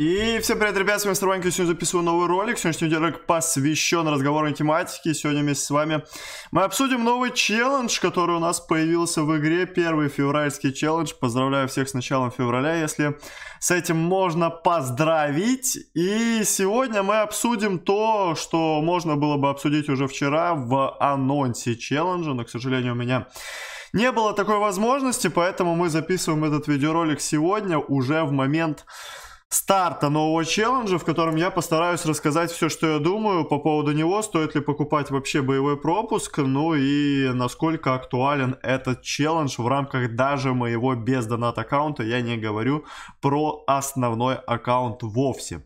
И всем привет, ребят, с вами Мистер сегодня записываю новый ролик, сегодняшний ролик посвящен разговорной тематике, сегодня вместе с вами мы обсудим новый челлендж, который у нас появился в игре, первый февральский челлендж, поздравляю всех с началом февраля, если с этим можно поздравить, и сегодня мы обсудим то, что можно было бы обсудить уже вчера в анонсе челленджа, но, к сожалению, у меня не было такой возможности, поэтому мы записываем этот видеоролик сегодня уже в момент старта нового челленджа, в котором я постараюсь рассказать все, что я думаю по поводу него, стоит ли покупать вообще боевой пропуск, ну и насколько актуален этот челлендж в рамках даже моего без донат аккаунта, я не говорю про основной аккаунт вовсе.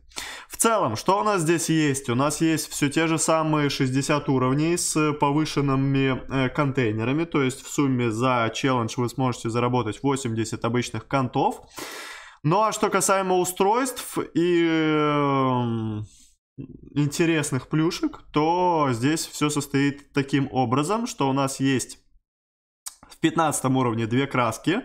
В целом, что у нас здесь есть? У нас есть все те же самые 60 уровней с повышенными э, контейнерами, то есть в сумме за челлендж вы сможете заработать 80 обычных контов. Ну а что касаемо устройств и эм, интересных плюшек, то здесь все состоит таким образом, что у нас есть в 15 уровне две краски,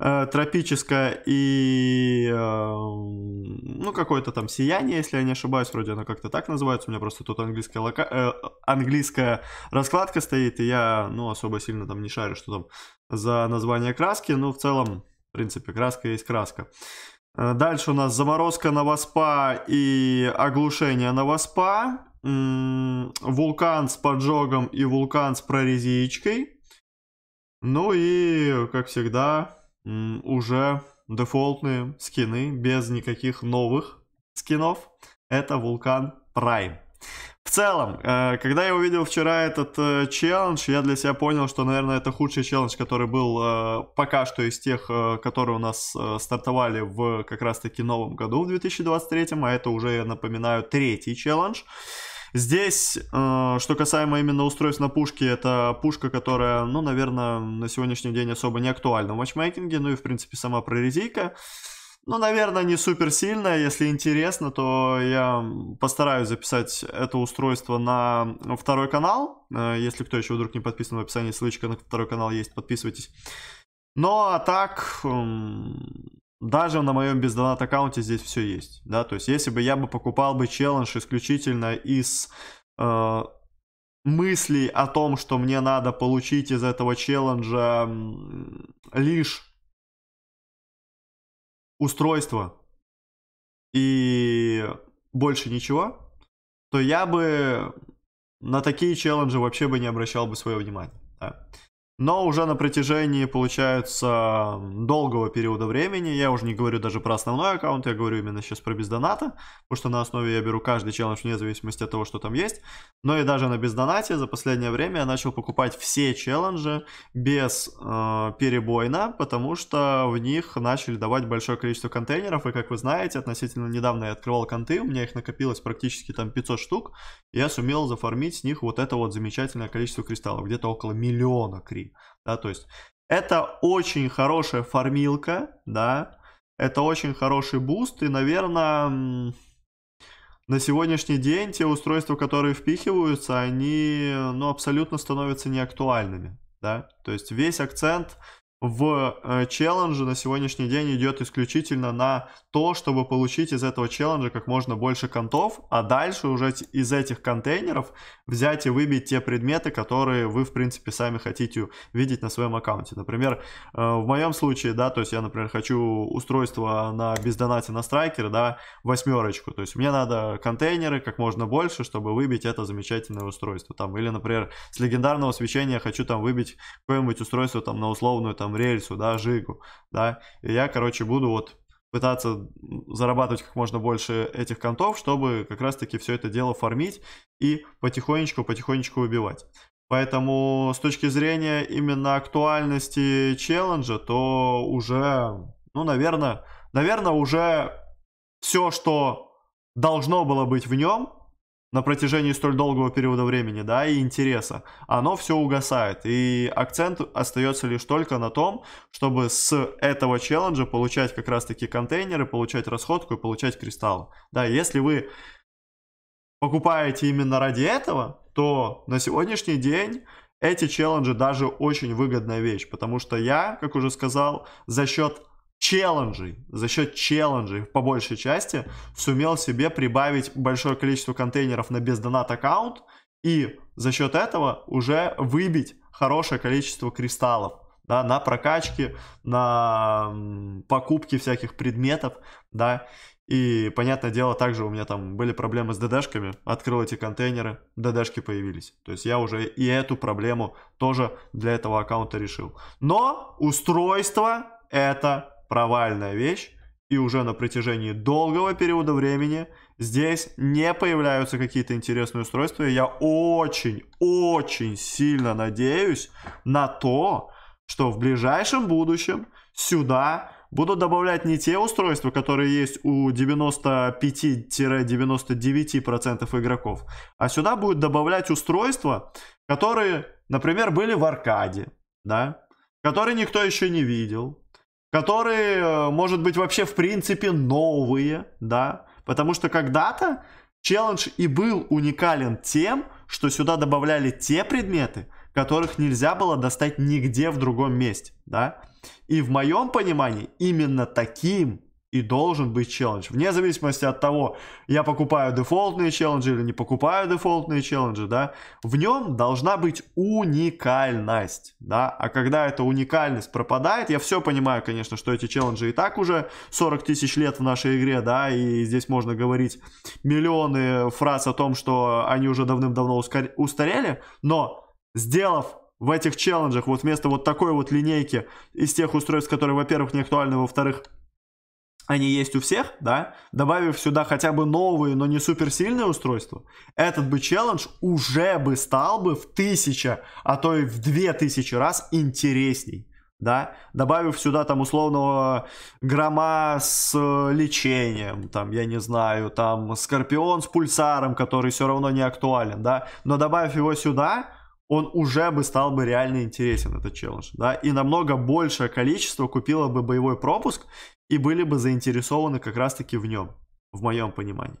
э, тропическая и эм, ну какое-то там сияние, если я не ошибаюсь, вроде она как-то так называется. У меня просто тут английская лока... Э, английская раскладка стоит, и я ну особо сильно там не шарю, что там за название краски, но в целом принципе, краска есть краска. Э, дальше у нас заморозка на воспа и оглушение на воспа. Вулкан с поджогом и вулкан с прорезичкой. Ну и, как всегда, уже дефолтные скины без никаких новых скинов. Это вулкан Prime целом, э, когда я увидел вчера этот э, челлендж, я для себя понял, что, наверное, это худший челлендж, который был э, пока что из тех, которые у нас стартовали в как раз-таки новом году, в 2023, а это уже, я напоминаю, третий челлендж. Здесь, что касаемо именно устройств на пушке, это пушка, которая, ну, наверное, на сегодняшний день особо не актуальна в матчмейкинге, ну и, в принципе, сама прорезийка. Ну, наверное, не супер сильно. Если интересно, то я постараюсь записать это устройство на второй канал. Э, если кто еще вдруг не подписан, в описании ссылочка на второй канал есть, подписывайтесь. Ну, а так, даже на моем бездонат аккаунте здесь все есть, да, то есть если бы я бы покупал бы челлендж исключительно из э, мыслей о том, что мне надо получить из этого челленджа лишь устройство и больше ничего, то я бы на такие челленджи вообще бы не обращал бы свое внимание. Да. Но уже на протяжении, получается, долгого периода времени, я уже не говорю даже про основной аккаунт, я говорю именно сейчас про бездоната, потому что на основе я беру каждый челлендж вне зависимости от того, что там есть. Но и даже на бездонате за последнее время я начал покупать все челленджи без э, перебойно, потому что в них начали давать большое количество контейнеров, и как вы знаете, относительно недавно я открывал конты, у меня их накопилось практически там 500 штук, и я сумел зафармить с них вот это вот замечательное количество кристаллов, где-то около миллиона кри. Да, то есть это очень хорошая формилка, да, это очень хороший буст, и, наверное, на сегодняшний день те устройства, которые впихиваются, они, ну, абсолютно становятся неактуальными, да, то есть весь акцент в э, челлендже на сегодняшний день идет исключительно на то, чтобы получить из этого челленджа как можно больше контов, а дальше уже из этих контейнеров взять и выбить те предметы, которые вы, в принципе, сами хотите видеть на своем аккаунте. Например, э, в моем случае, да, то есть я, например, хочу устройство на бездонате на страйкер, да, восьмерочку, то есть мне надо контейнеры как можно больше, чтобы выбить это замечательное устройство там, или, например, с легендарного свечения хочу там выбить какое-нибудь устройство там на условную там там рельсу, да, жигу, да, и я, короче, буду вот пытаться зарабатывать как можно больше этих контов, чтобы как раз-таки все это дело фармить и потихонечку-потихонечку убивать. Поэтому с точки зрения именно актуальности челленджа, то уже, ну, наверное, наверное, уже все, что должно было быть в нем, на протяжении столь долгого периода времени, да, и интереса, оно все угасает. И акцент остается лишь только на том, чтобы с этого челленджа получать как раз-таки контейнеры, получать расходку и получать кристаллы. Да, если вы покупаете именно ради этого, то на сегодняшний день эти челленджи даже очень выгодная вещь, потому что я, как уже сказал, за счет челленджей, за счет челленджей по большей части сумел себе прибавить большое количество контейнеров на бездонат аккаунт и за счет этого уже выбить хорошее количество кристаллов да, на прокачке на покупке всяких предметов, да, и, понятное дело, также у меня там были проблемы с ДДшками, открыл эти контейнеры, ДДшки появились. То есть я уже и эту проблему тоже для этого аккаунта решил. Но устройство это провальная вещь, и уже на протяжении долгого периода времени здесь не появляются какие-то интересные устройства. И я очень, очень сильно надеюсь на то, что в ближайшем будущем сюда будут добавлять не те устройства, которые есть у 95-99% игроков, а сюда будут добавлять устройства, которые, например, были в аркаде, да, которые никто еще не видел, которые, э, может быть, вообще в принципе новые, да, потому что когда-то челлендж и был уникален тем, что сюда добавляли те предметы, которых нельзя было достать нигде в другом месте, да. И в моем понимании именно таким и должен быть челлендж. Вне зависимости от того, я покупаю дефолтные челленджи или не покупаю дефолтные челленджи, да, в нем должна быть уникальность, да, а когда эта уникальность пропадает, я все понимаю, конечно, что эти челленджи и так уже 40 тысяч лет в нашей игре, да, и здесь можно говорить миллионы фраз о том, что они уже давным-давно устарели, но сделав в этих челленджах, вот вместо вот такой вот линейки из тех устройств, которые, во-первых, не актуальны, во-вторых, они есть у всех, да, добавив сюда хотя бы новые, но не суперсильные устройства, этот бы челлендж уже бы стал бы в тысяча, а то и в две тысячи раз интересней, да, добавив сюда там условного грома с э, лечением, там, я не знаю, там, скорпион с пульсаром, который все равно не актуален, да, но добавив его сюда, он уже бы стал бы реально интересен, этот челлендж, да, и намного большее количество купило бы боевой пропуск, и были бы заинтересованы как раз-таки в нем, в моем понимании.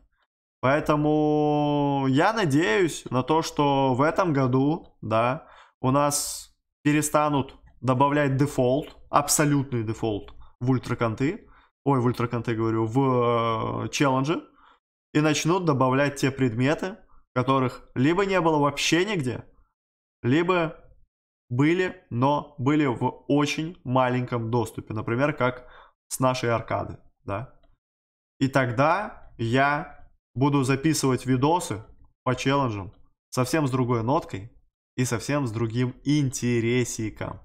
Поэтому я надеюсь на то, что в этом году, да, у нас перестанут добавлять дефолт, абсолютный дефолт в ультраконты, ой, в ультраконты говорю, в э, челленджи, и начнут добавлять те предметы, которых либо не было вообще нигде, либо были, но были в очень маленьком доступе. Например, как с нашей аркады, да. И тогда я буду записывать видосы по челленджам совсем с другой ноткой и совсем с другим интересиком.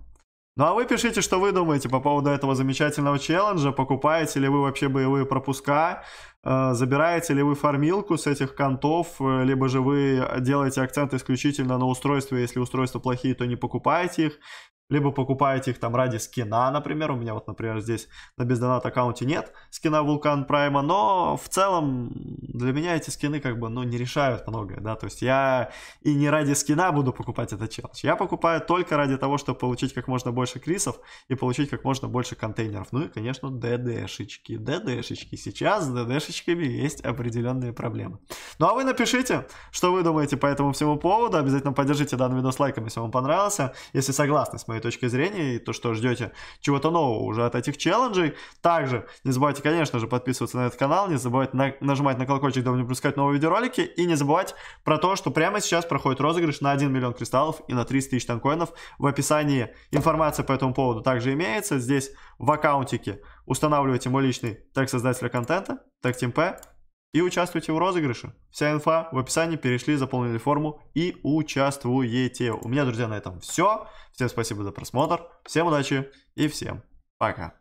Ну а вы пишите, что вы думаете по поводу этого замечательного челленджа, покупаете ли вы вообще боевые пропуска, э, забираете ли вы фармилку с этих контов, э, либо же вы делаете акцент исключительно на устройство, если устройства плохие, то не покупаете их, либо покупаете их там ради скина, например, у меня вот, например, здесь на бездонат аккаунте нет скина Вулкан Прайма, но в целом для меня эти скины как бы, ну, не решают многое, да, то есть я и не ради скина буду покупать этот челлендж, я покупаю только ради того, чтобы получить как можно больше крисов и получить как можно больше контейнеров, ну и, конечно, ДДшечки, ДДшечки, сейчас с ДДшечками есть определенные проблемы. Ну а вы напишите, что вы думаете по этому всему поводу, обязательно поддержите данный видос лайком, если вам понравился, если согласны с моей своей точки зрения и то, что ждете чего-то нового уже от этих челленджей. Также не забывайте, конечно же, подписываться на этот канал, не забывайте на, нажимать на колокольчик, чтобы не пропускать новые видеоролики, и не забывать про то, что прямо сейчас проходит розыгрыш на 1 миллион кристаллов и на 300 тысяч танкоинов. В описании информация по этому поводу также имеется. Здесь в аккаунтике устанавливайте мой личный тег создателя контента, тег TeamP, и участвуйте в розыгрыше. Вся инфа в описании, перешли, заполнили форму и участвуете. У меня, друзья, на этом все. Всем спасибо за просмотр, всем удачи и всем пока.